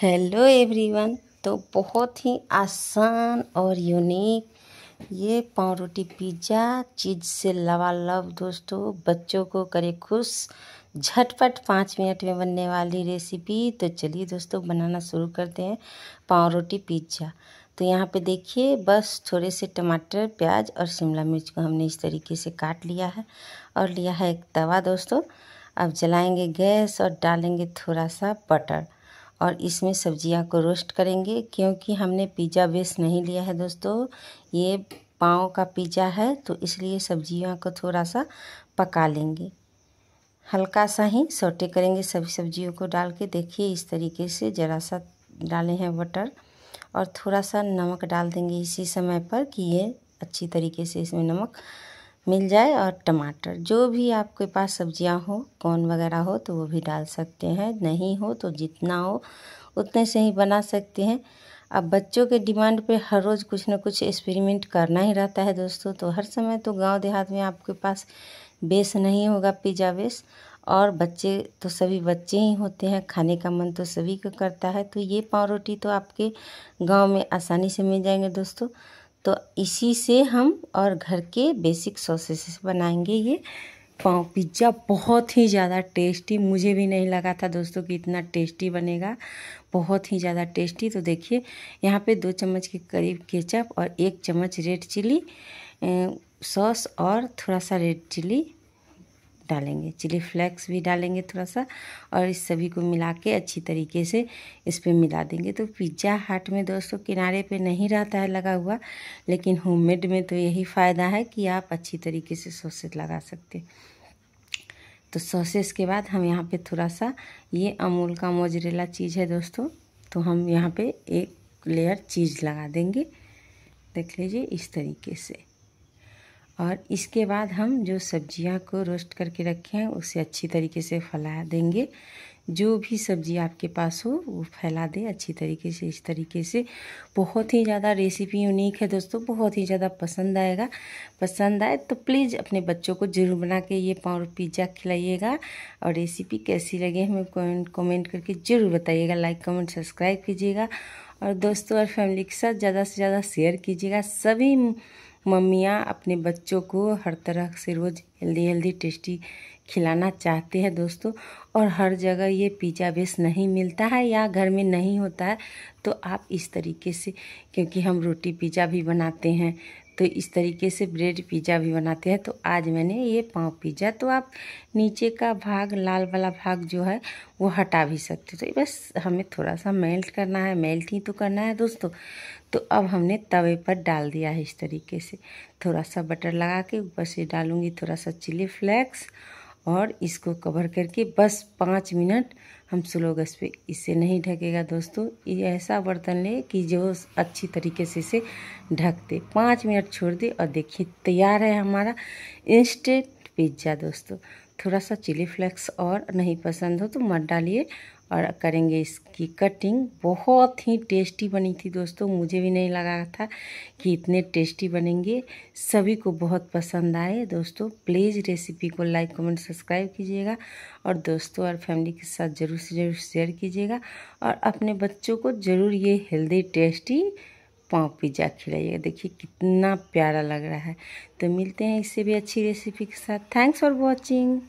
hello everyone तो बहुत ही आसान और यूनिक ये पाव रोटी पिज़्ज़ा चीज़ से लव दोस्तों बच्चों को करे खुश झटपट पाँच मिनट में बनने वाली रेसिपी तो चलिए दोस्तों बनाना शुरू करते हैं पाव रोटी पिज़्ज़ा तो यहाँ पे देखिए बस थोड़े से टमाटर प्याज और शिमला मिर्च को हमने इस तरीके से काट लिया है और लिया है एक तवा दोस्तों अब जलाएंगे गैस और डालेंगे थोड़ा सा बटर और इसमें सब्जियां को रोस्ट करेंगे क्योंकि हमने पिज़्ज़ा बेस नहीं लिया है दोस्तों ये पाँव का पिज़्ज़ा है तो इसलिए सब्जियों को थोड़ा सा पका लेंगे हल्का सा ही सोटे करेंगे सभी सब्जियों को डाल के देखिए इस तरीके से ज़रा सा डाले हैं बटर और थोड़ा सा नमक डाल देंगे इसी समय पर कि ये अच्छी तरीके से इसमें नमक मिल जाए और टमाटर जो भी आपके पास सब्जियां हो कौन वगैरह हो तो वो भी डाल सकते हैं नहीं हो तो जितना हो उतने से ही बना सकते हैं अब बच्चों के डिमांड पे हर रोज़ कुछ ना कुछ एक्सपेरिमेंट करना ही रहता है दोस्तों तो हर समय तो गांव देहात में आपके पास बेस नहीं होगा पिज़्ज़ा बेस और बच्चे तो सभी बच्चे ही होते हैं खाने का मन तो सभी को करता है तो ये पाव रोटी तो आपके गाँव में आसानी से मिल जाएंगे दोस्तों तो इसी से हम और घर के बेसिक सॉसेस बनाएंगे ये पाव पिज्ज़ा बहुत ही ज़्यादा टेस्टी मुझे भी नहीं लगा था दोस्तों कि इतना टेस्टी बनेगा बहुत ही ज़्यादा टेस्टी तो देखिए यहाँ पे दो चम्मच के करीब केचप और एक चम्मच रेड चिली सॉस और थोड़ा सा रेड चिली डालेंगे चिली फ्लेक्स भी डालेंगे थोड़ा सा और इस सभी को मिला के अच्छी तरीके से इस पर मिला देंगे तो पिज्ज़ा हट में दोस्तों किनारे पे नहीं रहता है लगा हुआ लेकिन होममेड में तो यही फ़ायदा है कि आप अच्छी तरीके से सॉसेज लगा सकते हैं तो सॉसेस के बाद हम यहाँ पे थोड़ा सा ये अमूल का मोजरेला चीज़ है दोस्तों तो हम यहाँ पर एक लेयर चीज़ लगा देंगे देख लीजिए इस तरीके से और इसके बाद हम जो सब्जियां को रोस्ट करके रखे हैं उसे अच्छी तरीके से फैला देंगे जो भी सब्जी आपके पास हो वो फैला दें अच्छी तरीके से इस तरीके से बहुत ही ज़्यादा रेसिपी यूनिक है दोस्तों बहुत ही ज़्यादा पसंद आएगा पसंद आए तो प्लीज़ अपने बच्चों को ज़रूर बना के ये पाव पिज़्ज़ा खिलाइएगा और रेसिपी कैसी लगे हमें कमेंट कमेंट करके ज़रूर बताइएगा लाइक कमेंट सब्सक्राइब कीजिएगा और दोस्तों और फैमिली के साथ ज़्यादा से ज़्यादा शेयर कीजिएगा सभी मम्मियाँ अपने बच्चों को हर तरह से रोज़ हेल्दी हेल्दी टेस्टी खिलाना चाहते हैं दोस्तों और हर जगह ये पिज़्ज़ा बेस नहीं मिलता है या घर में नहीं होता है तो आप इस तरीके से क्योंकि हम रोटी पिज़्ज़ा भी बनाते हैं तो इस तरीके से ब्रेड पिज़्ज़ा भी बनाते हैं तो आज मैंने ये पाँव पिज़्ज़ा तो आप नीचे का भाग लाल वाला भाग जो है वो हटा भी सकते तो बस हमें थोड़ा सा मेल्ट करना है मेल्ट ही तो करना है दोस्तों तो अब हमने तवे पर डाल दिया है इस तरीके से थोड़ा सा बटर लगा के ऊपर से डालूँगी थोड़ा सा चिली फ्लेक्स और इसको कवर करके बस पाँच मिनट हम स्लो गैस पे इसे नहीं ढकेगा दोस्तों ये ऐसा बर्तन ले कि जो अच्छी तरीके से इसे ढक दे पाँच मिनट छोड़ दे और देखिए तैयार है हमारा इंस्टेंट पिज्ज़ा दोस्तों थोड़ा सा चिली फ्लेक्स और नहीं पसंद हो तो मत डालिए और करेंगे इसकी कटिंग बहुत ही टेस्टी बनी थी दोस्तों मुझे भी नहीं लगा था कि इतने टेस्टी बनेंगे सभी को बहुत पसंद आए दोस्तों प्लीज़ रेसिपी को लाइक कमेंट सब्सक्राइब कीजिएगा और दोस्तों और फैमिली के साथ ज़रूर से ज़रूर शेयर कीजिएगा और अपने बच्चों को ज़रूर ये हेल्दी टेस्टी पाँव पिज़्ज़ा खिलाइएगा देखिए कितना प्यारा लग रहा है तो मिलते हैं इससे भी अच्छी रेसिपी के साथ थैंक्स फॉर वॉचिंग